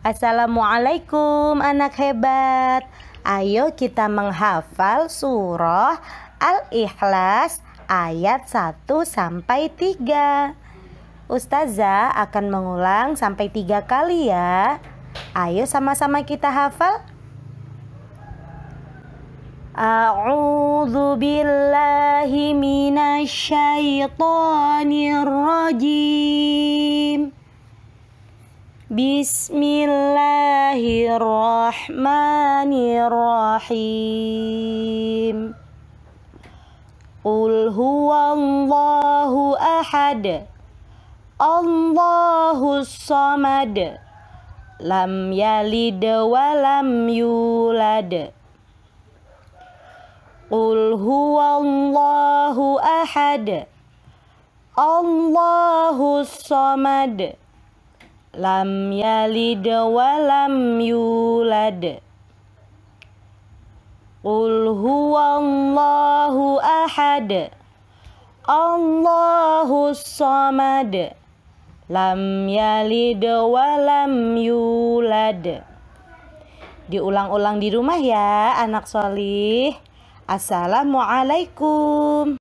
Assalamualaikum anak hebat Ayo kita menghafal surah Al-Ikhlas ayat 1 sampai 3 Ustazah akan mengulang sampai 3 kali ya Ayo sama-sama kita hafal A'udzu billahi minasy syaithanir rajim بسم الله الرحمن الرحيم قل هو الله أحد الله الصمد لم يلد ولم يولد قل هو الله أحد الله الصمد lam yalid wa lam yulad Qul Allahu ahad Allahu samad Lam yalid wa lam yulad Diulang-ulang di rumah ya anak solih Assalamualaikum